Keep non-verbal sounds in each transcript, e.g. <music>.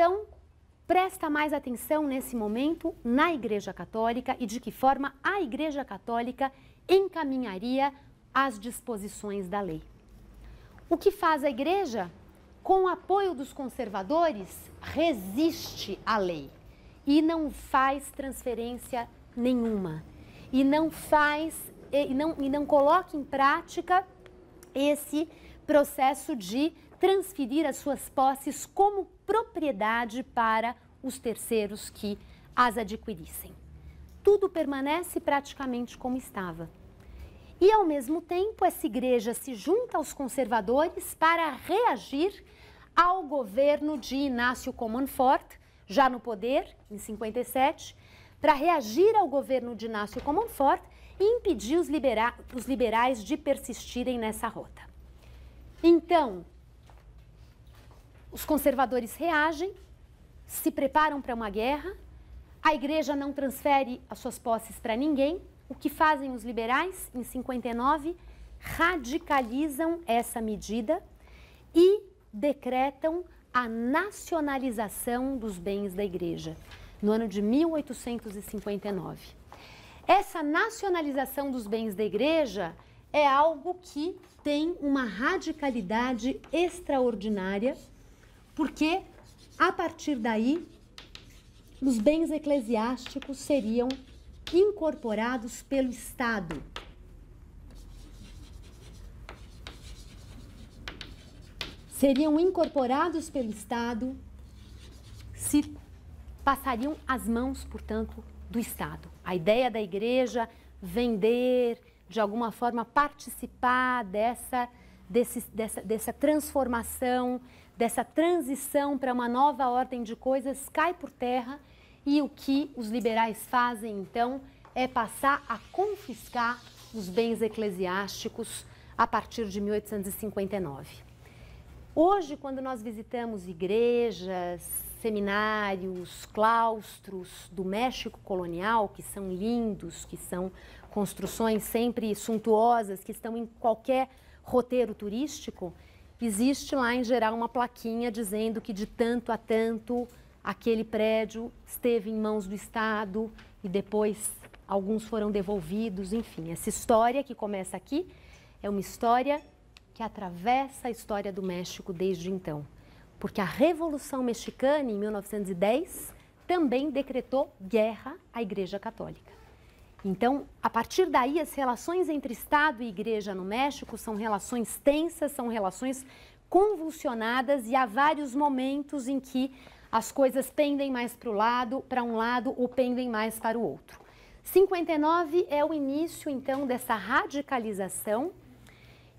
Então, presta mais atenção nesse momento na Igreja Católica e de que forma a Igreja Católica encaminharia as disposições da lei. O que faz a Igreja? Com o apoio dos conservadores, resiste à lei e não faz transferência nenhuma. E não faz e não, e não coloca em prática esse processo de transferir as suas posses como propriedade para os terceiros que as adquirissem. Tudo permanece praticamente como estava. E, ao mesmo tempo, essa igreja se junta aos conservadores para reagir ao governo de Inácio Comonfort, já no poder, em 57, para reagir ao governo de Inácio Comonfort e impedir os, libera os liberais de persistirem nessa rota. Então, os conservadores reagem, se preparam para uma guerra, a igreja não transfere as suas posses para ninguém. O que fazem os liberais em 59? Radicalizam essa medida e decretam a nacionalização dos bens da igreja no ano de 1859. Essa nacionalização dos bens da igreja é algo que tem uma radicalidade extraordinária porque a partir daí os bens eclesiásticos seriam incorporados pelo Estado. Seriam incorporados pelo Estado, se passariam às mãos, portanto, do Estado. A ideia da igreja vender, de alguma forma participar dessa, desse, dessa, dessa transformação dessa transição para uma nova ordem de coisas cai por terra e o que os liberais fazem então é passar a confiscar os bens eclesiásticos a partir de 1859. Hoje, quando nós visitamos igrejas, seminários, claustros do México colonial, que são lindos, que são construções sempre suntuosas, que estão em qualquer roteiro turístico, existe lá em geral uma plaquinha dizendo que de tanto a tanto aquele prédio esteve em mãos do Estado e depois alguns foram devolvidos, enfim. Essa história que começa aqui é uma história que atravessa a história do México desde então. Porque a Revolução Mexicana, em 1910, também decretou guerra à Igreja Católica. Então, a partir daí, as relações entre Estado e Igreja no México são relações tensas, são relações convulsionadas e há vários momentos em que as coisas pendem mais para o lado, para um lado ou pendem mais para o outro. 59 é o início então dessa radicalização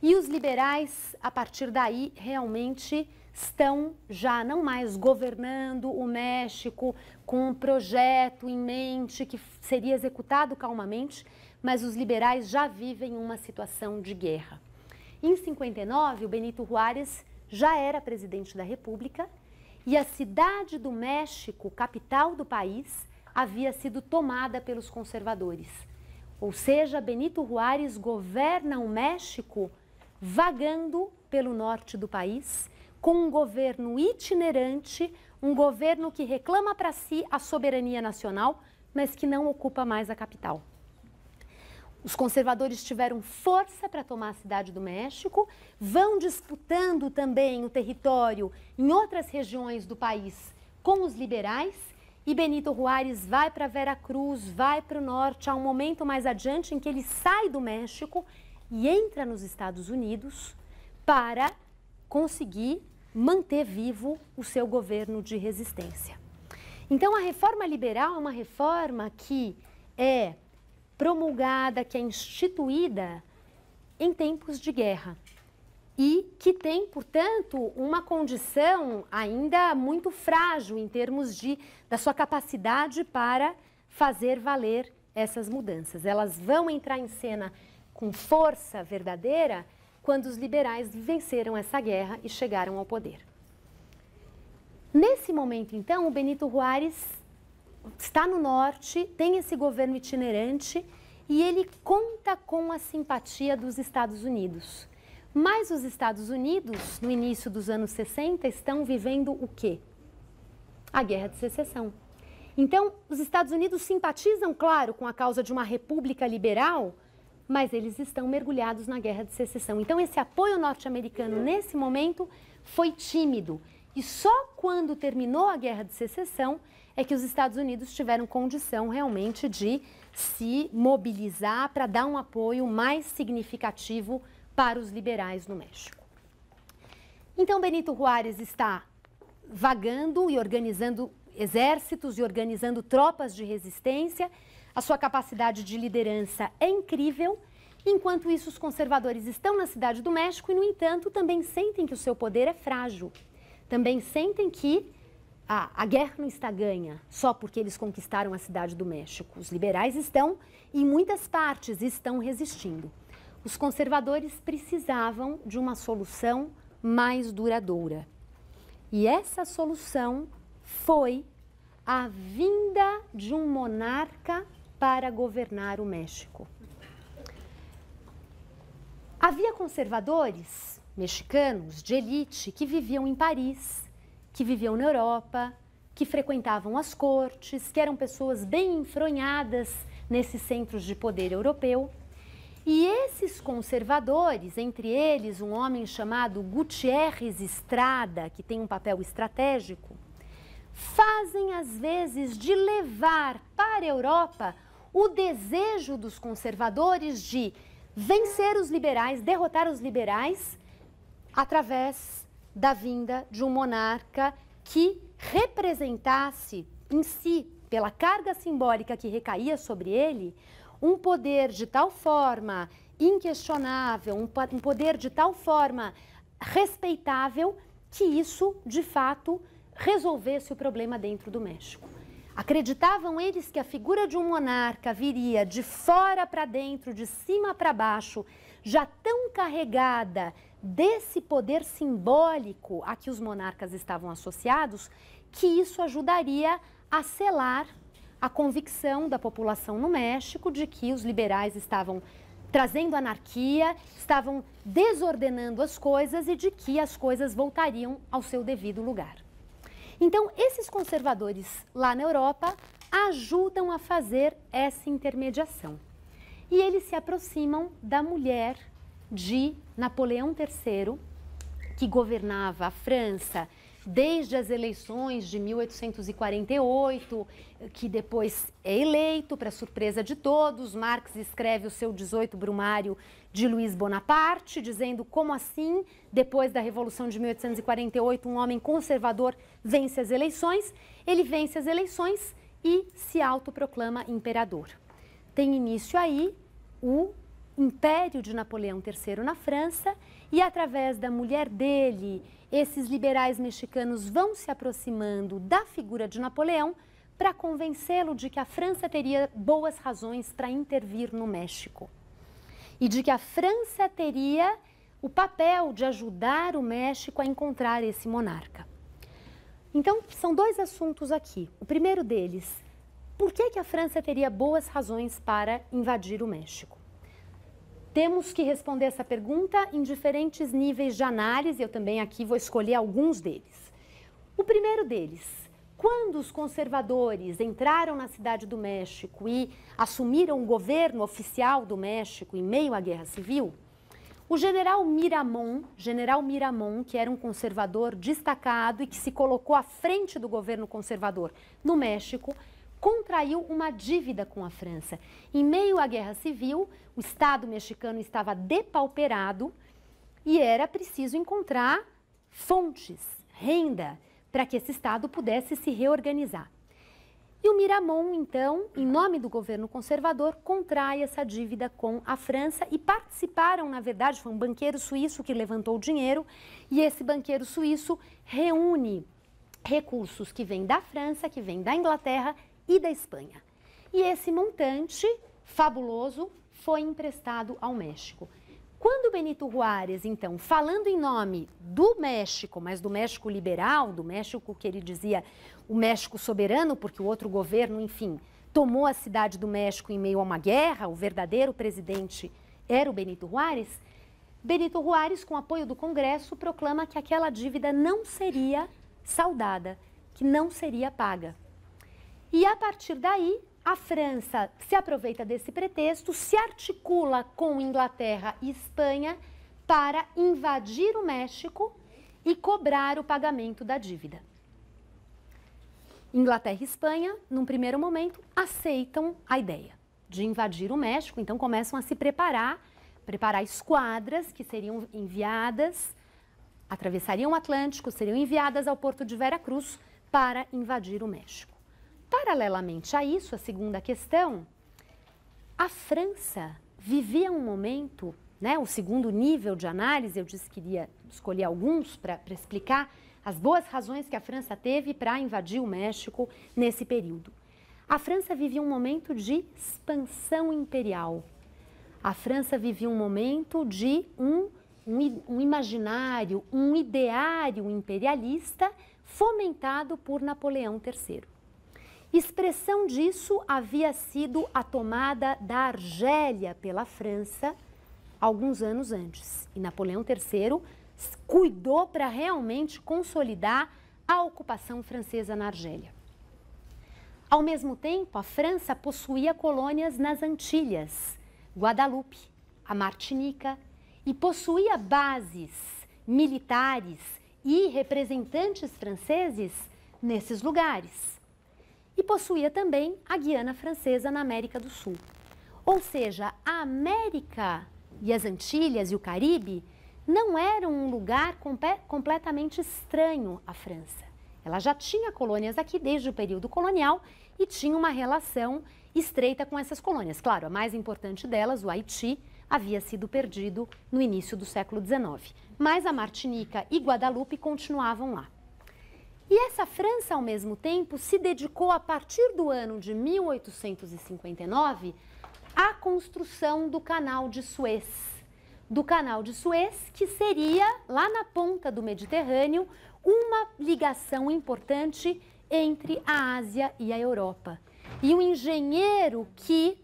e os liberais a partir daí realmente estão já não mais governando o México com um projeto em mente que seria executado calmamente, mas os liberais já vivem uma situação de guerra. Em 59, o Benito Juárez já era presidente da República e a cidade do México, capital do país, havia sido tomada pelos conservadores. Ou seja, Benito Juárez governa o México vagando pelo norte do país com um governo itinerante, um governo que reclama para si a soberania nacional, mas que não ocupa mais a capital. Os conservadores tiveram força para tomar a cidade do México, vão disputando também o território em outras regiões do país com os liberais. E Benito Juárez vai para Vera Cruz, vai para o norte. Há um momento mais adiante em que ele sai do México e entra nos Estados Unidos para conseguir manter vivo o seu governo de resistência. Então, a reforma liberal é uma reforma que é promulgada, que é instituída em tempos de guerra e que tem, portanto, uma condição ainda muito frágil em termos de, da sua capacidade para fazer valer essas mudanças. Elas vão entrar em cena com força verdadeira quando os liberais venceram essa guerra e chegaram ao poder. Nesse momento, então, o Benito Juárez está no norte, tem esse governo itinerante e ele conta com a simpatia dos Estados Unidos. Mas os Estados Unidos, no início dos anos 60, estão vivendo o quê? A Guerra de Secessão. Então, os Estados Unidos simpatizam, claro, com a causa de uma república liberal, mas eles estão mergulhados na guerra de secessão. Então, esse apoio norte-americano, nesse momento, foi tímido. E só quando terminou a guerra de secessão é que os Estados Unidos tiveram condição realmente de se mobilizar para dar um apoio mais significativo para os liberais no México. Então, Benito Juárez está vagando e organizando exércitos e organizando tropas de resistência a sua capacidade de liderança é incrível. Enquanto isso, os conservadores estão na Cidade do México e, no entanto, também sentem que o seu poder é frágil. Também sentem que a guerra não está ganha só porque eles conquistaram a Cidade do México. Os liberais estão, em muitas partes, estão resistindo. Os conservadores precisavam de uma solução mais duradoura. E essa solução foi a vinda de um monarca para governar o México. Havia conservadores mexicanos de elite que viviam em Paris, que viviam na Europa, que frequentavam as cortes, que eram pessoas bem enfronhadas nesses centros de poder europeu. E esses conservadores, entre eles um homem chamado Gutierrez Estrada, que tem um papel estratégico, fazem às vezes de levar para a Europa o desejo dos conservadores de vencer os liberais, derrotar os liberais, através da vinda de um monarca que representasse em si, pela carga simbólica que recaía sobre ele, um poder de tal forma inquestionável, um poder de tal forma respeitável, que isso, de fato, resolvesse o problema dentro do México. Acreditavam eles que a figura de um monarca viria de fora para dentro, de cima para baixo, já tão carregada desse poder simbólico a que os monarcas estavam associados, que isso ajudaria a selar a convicção da população no México de que os liberais estavam trazendo anarquia, estavam desordenando as coisas e de que as coisas voltariam ao seu devido lugar. Então, esses conservadores lá na Europa ajudam a fazer essa intermediação. E eles se aproximam da mulher de Napoleão III, que governava a França desde as eleições de 1848, que depois é eleito, para surpresa de todos. Marx escreve o seu 18 Brumário de Luiz Bonaparte, dizendo como assim, depois da Revolução de 1848, um homem conservador vence as eleições. Ele vence as eleições e se autoproclama imperador. Tem início aí o império de Napoleão III na França e, através da mulher dele, esses liberais mexicanos vão se aproximando da figura de Napoleão para convencê-lo de que a França teria boas razões para intervir no México e de que a França teria o papel de ajudar o México a encontrar esse monarca. Então, são dois assuntos aqui. O primeiro deles, por que, que a França teria boas razões para invadir o México? Temos que responder essa pergunta em diferentes níveis de análise, eu também aqui vou escolher alguns deles. O primeiro deles, quando os conservadores entraram na Cidade do México e assumiram o governo oficial do México em meio à Guerra Civil, o general Miramon, general Miramon, que era um conservador destacado e que se colocou à frente do governo conservador no México, contraiu uma dívida com a França. Em meio à Guerra Civil, o Estado mexicano estava depauperado e era preciso encontrar fontes, renda para que esse Estado pudesse se reorganizar. E o Miramon, então, em nome do governo conservador, contrai essa dívida com a França e participaram, na verdade, foi um banqueiro suíço que levantou o dinheiro e esse banqueiro suíço reúne recursos que vêm da França, que vêm da Inglaterra e da Espanha. E esse montante fabuloso foi emprestado ao México. Quando Benito Juárez, então, falando em nome do México, mas do México liberal, do México que ele dizia o México soberano, porque o outro governo, enfim, tomou a cidade do México em meio a uma guerra, o verdadeiro presidente era o Benito Juárez. Benito Juárez, com apoio do Congresso, proclama que aquela dívida não seria saldada, que não seria paga. E a partir daí, a França se aproveita desse pretexto, se articula com Inglaterra e Espanha para invadir o México e cobrar o pagamento da dívida. Inglaterra e Espanha, num primeiro momento, aceitam a ideia de invadir o México, então começam a se preparar, preparar esquadras que seriam enviadas, atravessariam o Atlântico, seriam enviadas ao porto de Veracruz para invadir o México. Paralelamente a isso, a segunda questão, a França vivia um momento, né, o segundo nível de análise, eu disse que iria escolher alguns para explicar as boas razões que a França teve para invadir o México nesse período. A França vivia um momento de expansão imperial. A França vivia um momento de um, um, um imaginário, um ideário imperialista fomentado por Napoleão III. Expressão disso havia sido a tomada da Argélia pela França alguns anos antes. E Napoleão III cuidou para realmente consolidar a ocupação francesa na Argélia. Ao mesmo tempo, a França possuía colônias nas Antilhas, Guadalupe, a Martinica, e possuía bases militares e representantes franceses nesses lugares e possuía também a Guiana Francesa na América do Sul. Ou seja, a América e as Antilhas e o Caribe não eram um lugar completamente estranho à França. Ela já tinha colônias aqui desde o período colonial e tinha uma relação estreita com essas colônias. Claro, a mais importante delas, o Haiti, havia sido perdido no início do século XIX. Mas a Martinica e Guadalupe continuavam lá. E essa França, ao mesmo tempo, se dedicou a partir do ano de 1859 à construção do Canal de Suez. Do Canal de Suez, que seria, lá na ponta do Mediterrâneo, uma ligação importante entre a Ásia e a Europa. E o engenheiro que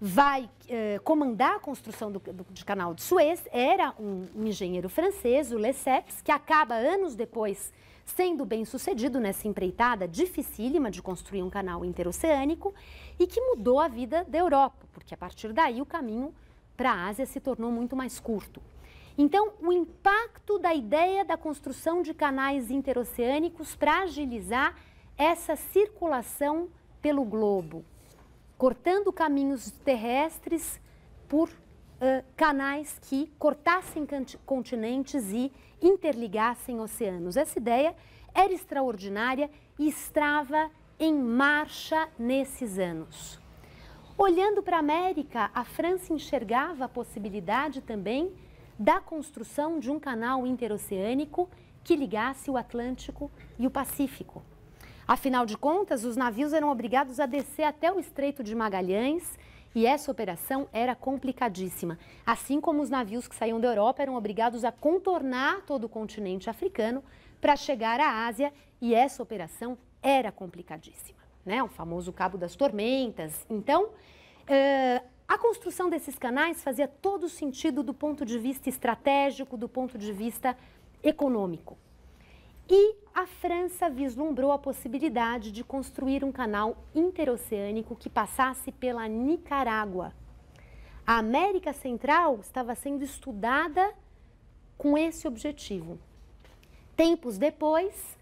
vai eh, comandar a construção do, do, canal de Suez era um, engenheiro francês, o Lesseps, que acaba anos depois sendo bem sucedido nessa empreitada dificílima de construir um canal interoceânico e que mudou a vida da Europa, porque a partir daí o caminho para a Ásia se tornou muito mais curto. Então, o impacto da ideia da construção de canais interoceânicos para agilizar essa circulação pelo globo, cortando caminhos terrestres por uh, canais que cortassem continentes e interligassem oceanos. Essa ideia era extraordinária e estava em marcha nesses anos. Olhando para a América, a França enxergava a possibilidade também da construção de um canal interoceânico que ligasse o Atlântico e o Pacífico. Afinal de contas, os navios eram obrigados a descer até o Estreito de Magalhães e essa operação era complicadíssima. Assim como os navios que saíam da Europa eram obrigados a contornar todo o continente africano para chegar à Ásia, e essa operação era complicadíssima. Né? O famoso Cabo das Tormentas. Então, uh, a construção desses canais fazia todo sentido do ponto de vista estratégico, do ponto de vista econômico. E a França vislumbrou a possibilidade de construir um canal interoceânico que passasse pela Nicarágua. A América Central estava sendo estudada com esse objetivo. Tempos depois,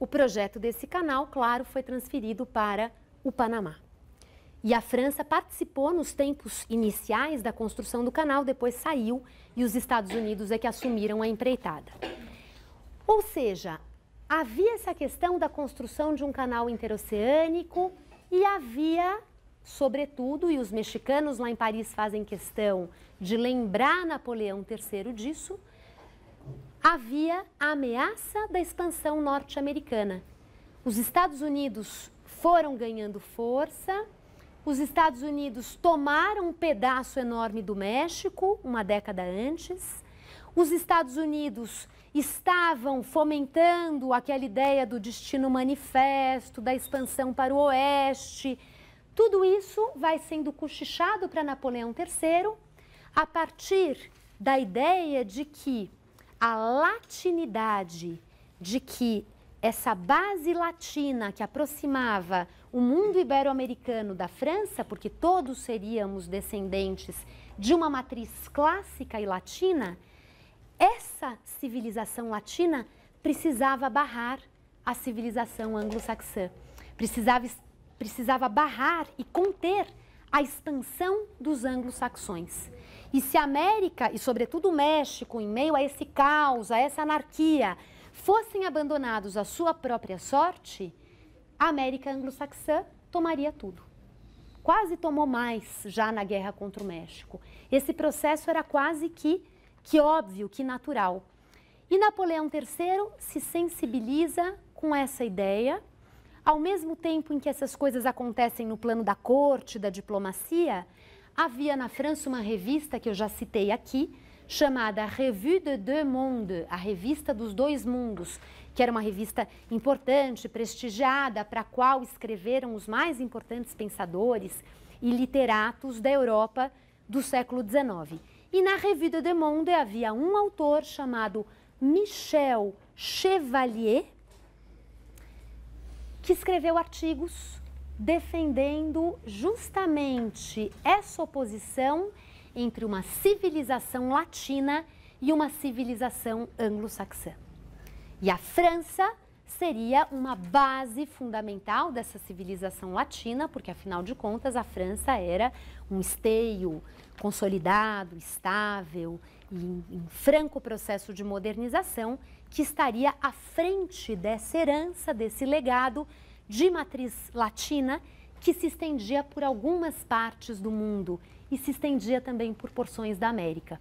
o projeto desse canal, claro, foi transferido para o Panamá. E a França participou nos tempos iniciais da construção do canal, depois saiu e os Estados Unidos é que assumiram a empreitada. Ou seja, havia essa questão da construção de um canal interoceânico e havia, sobretudo, e os mexicanos lá em Paris fazem questão de lembrar Napoleão III disso, havia a ameaça da expansão norte-americana. Os Estados Unidos foram ganhando força, os Estados Unidos tomaram um pedaço enorme do México uma década antes, os Estados Unidos estavam fomentando aquela ideia do destino manifesto, da expansão para o oeste. Tudo isso vai sendo cochichado para Napoleão III a partir da ideia de que a latinidade, de que essa base latina que aproximava o mundo ibero-americano da França, porque todos seríamos descendentes de uma matriz clássica e latina, essa civilização latina precisava barrar a civilização anglo-saxã. Precisava, precisava barrar e conter a expansão dos anglo-saxões. E se a América, e sobretudo o México, em meio a esse caos, a essa anarquia, fossem abandonados à sua própria sorte, a América anglo-saxã tomaria tudo. Quase tomou mais já na guerra contra o México. Esse processo era quase que que óbvio, que natural. E Napoleão III se sensibiliza com essa ideia, ao mesmo tempo em que essas coisas acontecem no plano da corte, da diplomacia, havia na França uma revista que eu já citei aqui, chamada Revue de Deux Mondes, a revista dos dois mundos, que era uma revista importante, prestigiada, para a qual escreveram os mais importantes pensadores e literatos da Europa do século XIX. E na Revue de Monde havia um autor chamado Michel Chevalier, que escreveu artigos defendendo justamente essa oposição entre uma civilização latina e uma civilização anglo-saxã. E a França seria uma base fundamental dessa civilização latina, porque afinal de contas a França era um esteio, consolidado, estável e em, em franco processo de modernização, que estaria à frente dessa herança, desse legado de matriz latina que se estendia por algumas partes do mundo e se estendia também por porções da América.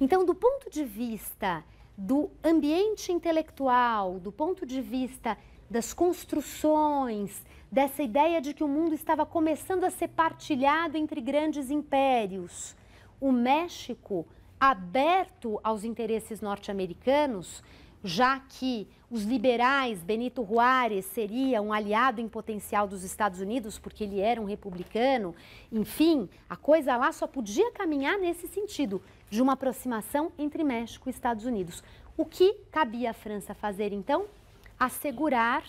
Então, do ponto de vista do ambiente intelectual, do ponto de vista das construções, dessa ideia de que o mundo estava começando a ser partilhado entre grandes impérios. O México, aberto aos interesses norte-americanos, já que os liberais, Benito Juárez seria um aliado em potencial dos Estados Unidos, porque ele era um republicano, enfim, a coisa lá só podia caminhar nesse sentido, de uma aproximação entre México e Estados Unidos. O que cabia a França fazer então? assegurar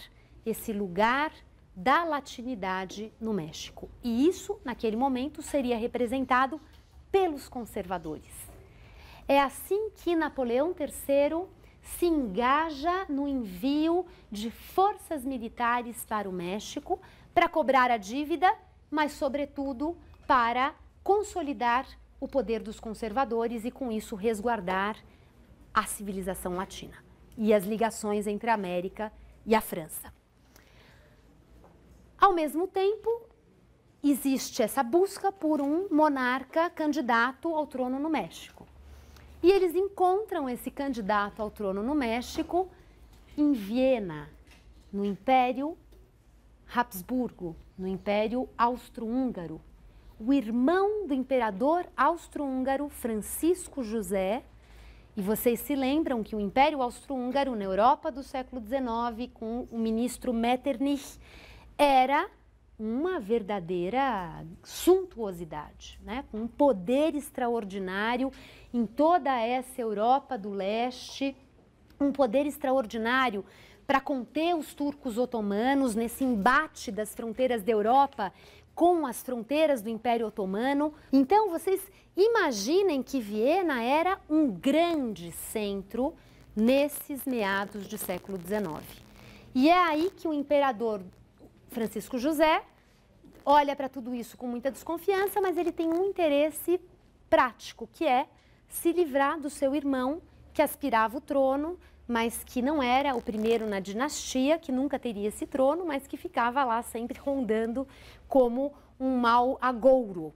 esse lugar da latinidade no México. E isso, naquele momento, seria representado pelos conservadores. É assim que Napoleão III se engaja no envio de forças militares para o México para cobrar a dívida, mas, sobretudo, para consolidar o poder dos conservadores e, com isso, resguardar a civilização latina e as ligações entre a América e a França. Ao mesmo tempo, existe essa busca por um monarca candidato ao trono no México. E eles encontram esse candidato ao trono no México em Viena, no Império Habsburgo, no Império Austro-Húngaro. O irmão do imperador austro-húngaro Francisco José e vocês se lembram que o Império Austro-Húngaro, na Europa do século XIX, com o ministro Metternich, era uma verdadeira suntuosidade, né? com um poder extraordinário em toda essa Europa do leste, um poder extraordinário para conter os turcos otomanos nesse embate das fronteiras da Europa com as fronteiras do Império Otomano. Então, vocês imaginem que Viena era um grande centro nesses meados do século XIX. E é aí que o imperador Francisco José olha para tudo isso com muita desconfiança, mas ele tem um interesse prático, que é se livrar do seu irmão que aspirava o trono, mas que não era o primeiro na dinastia, que nunca teria esse trono, mas que ficava lá sempre rondando como um mau agouro.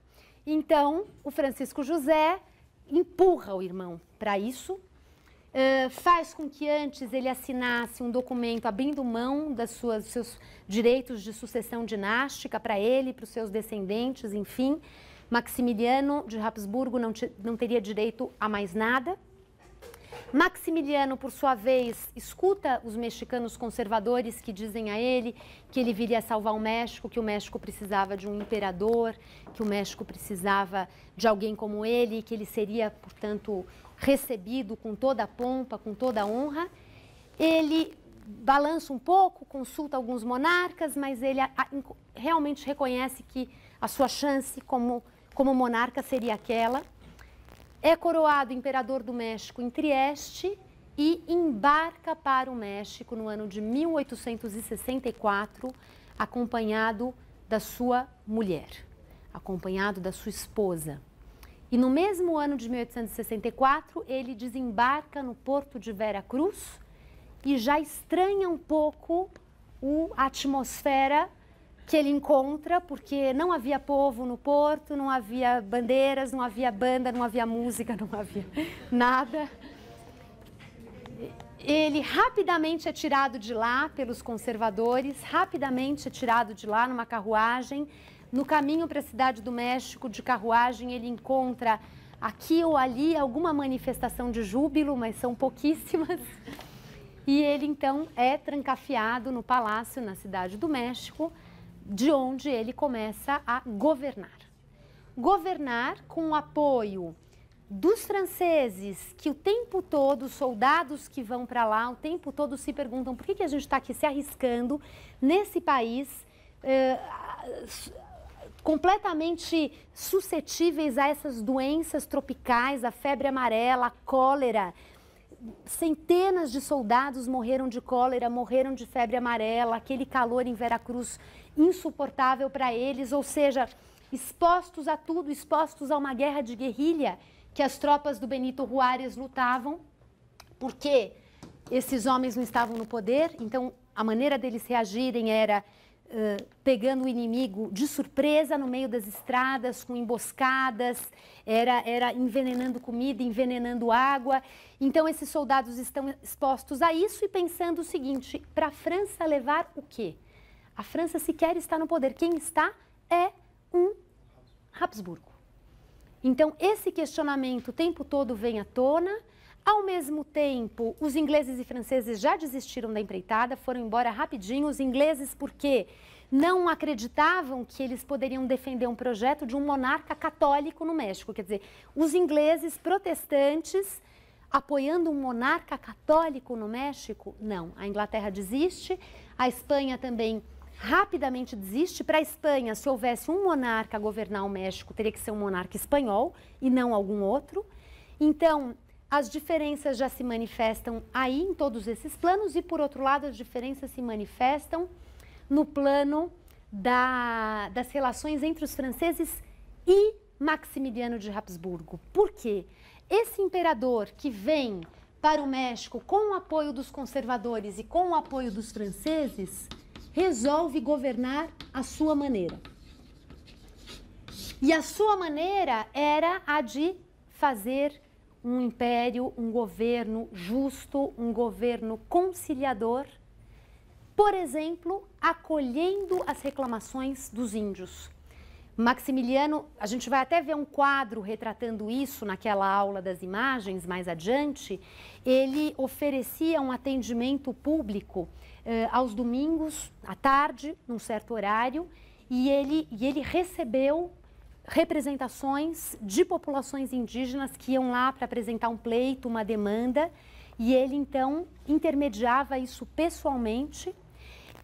Então, o Francisco José empurra o irmão para isso, faz com que antes ele assinasse um documento abrindo mão das suas, dos seus direitos de sucessão dinástica para ele, para os seus descendentes, enfim. Maximiliano de Habsburgo não, não teria direito a mais nada. Maximiliano, por sua vez, escuta os mexicanos conservadores que dizem a ele que ele viria salvar o México, que o México precisava de um imperador, que o México precisava de alguém como ele, que ele seria, portanto, recebido com toda a pompa, com toda a honra. Ele balança um pouco, consulta alguns monarcas, mas ele realmente reconhece que a sua chance como, como monarca seria aquela é coroado imperador do México em Trieste e embarca para o México no ano de 1864, acompanhado da sua mulher, acompanhado da sua esposa. E no mesmo ano de 1864, ele desembarca no porto de Vera Cruz e já estranha um pouco a atmosfera que ele encontra, porque não havia povo no porto, não havia bandeiras, não havia banda, não havia música, <laughs> não havia nada. Ele rapidamente é tirado de lá pelos conservadores, rapidamente é tirado de lá numa carruagem. No caminho para a Cidade do México, de carruagem, ele encontra aqui ou ali alguma manifestação de júbilo, mas são pouquíssimas. E ele então é trancafiado no palácio na Cidade do México de onde ele começa a governar. Governar com o apoio dos franceses, que o tempo todo, soldados que vão para lá, o tempo todo se perguntam por que, que a gente está aqui se arriscando nesse país eh, completamente suscetíveis a essas doenças tropicais, a febre amarela, a cólera. Centenas de soldados morreram de cólera, morreram de febre amarela, aquele calor em Veracruz insuportável para eles, ou seja, expostos a tudo, expostos a uma guerra de guerrilha que as tropas do Benito Juárez lutavam, porque esses homens não estavam no poder, então a maneira deles reagirem era uh, pegando o inimigo de surpresa no meio das estradas, com emboscadas, era, era envenenando comida, envenenando água. Então esses soldados estão expostos a isso e pensando o seguinte: para a França levar o quê? A França sequer está no poder. Quem está é um Habsburgo. Então, esse questionamento o tempo todo vem à tona. Ao mesmo tempo, os ingleses e franceses já desistiram da empreitada, foram embora rapidinho. Os ingleses, porque não acreditavam que eles poderiam defender um projeto de um monarca católico no México. Quer dizer, os ingleses protestantes apoiando um monarca católico no México? Não. A Inglaterra desiste, a Espanha também desiste rapidamente desiste. Para a Espanha, se houvesse um monarca a governar o México, teria que ser um monarca espanhol e não algum outro. Então, as diferenças já se manifestam aí em todos esses planos e, por outro lado, as diferenças se manifestam no plano da, das relações entre os franceses e Maximiliano de Habsburgo. Por quê? Esse imperador que vem para o México com o apoio dos conservadores e com o apoio dos franceses resolve governar à sua maneira. E a sua maneira era a de fazer um império, um governo justo, um governo conciliador, por exemplo, acolhendo as reclamações dos índios Maximiliano, a gente vai até ver um quadro retratando isso naquela aula das imagens mais adiante. Ele oferecia um atendimento público eh, aos domingos, à tarde, num certo horário, e ele, e ele recebeu representações de populações indígenas que iam lá para apresentar um pleito, uma demanda, e ele então intermediava isso pessoalmente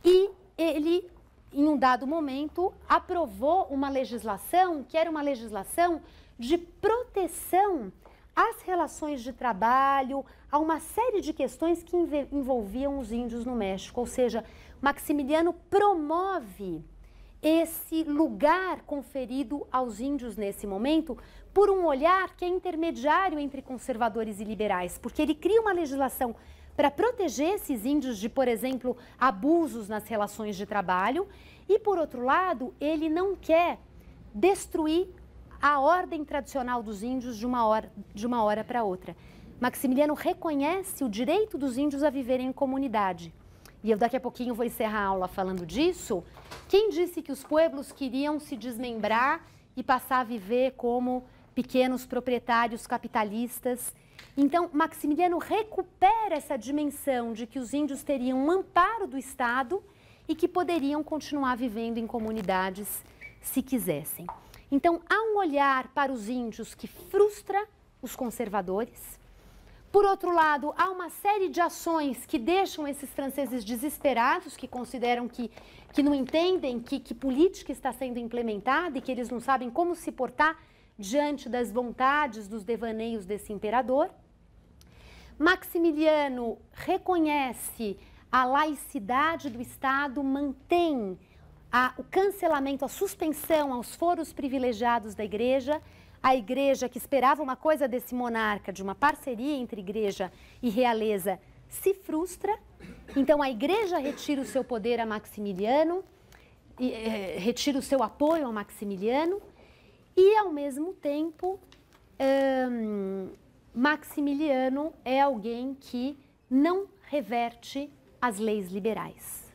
e ele em um dado momento, aprovou uma legislação que era uma legislação de proteção às relações de trabalho, a uma série de questões que envolviam os índios no México. Ou seja, Maximiliano promove esse lugar conferido aos índios nesse momento por um olhar que é intermediário entre conservadores e liberais, porque ele cria uma legislação para proteger esses índios de, por exemplo, abusos nas relações de trabalho. E, por outro lado, ele não quer destruir a ordem tradicional dos índios de uma hora, de uma hora para outra. Maximiliano reconhece o direito dos índios a viverem em comunidade. E eu daqui a pouquinho vou encerrar a aula falando disso. Quem disse que os pueblos queriam se desmembrar e passar a viver como pequenos proprietários capitalistas então, Maximiliano recupera essa dimensão de que os índios teriam um amparo do Estado e que poderiam continuar vivendo em comunidades se quisessem. Então, há um olhar para os índios que frustra os conservadores. Por outro lado, há uma série de ações que deixam esses franceses desesperados, que consideram que, que não entendem que, que política está sendo implementada e que eles não sabem como se portar diante das vontades dos devaneios desse imperador. Maximiliano reconhece a laicidade do Estado, mantém a, o cancelamento, a suspensão aos foros privilegiados da igreja. A igreja, que esperava uma coisa desse monarca, de uma parceria entre igreja e realeza, se frustra. Então, a igreja retira o seu poder a Maximiliano, e, é, retira o seu apoio a Maximiliano. E, ao mesmo tempo, Maximiliano é alguém que não reverte as leis liberais.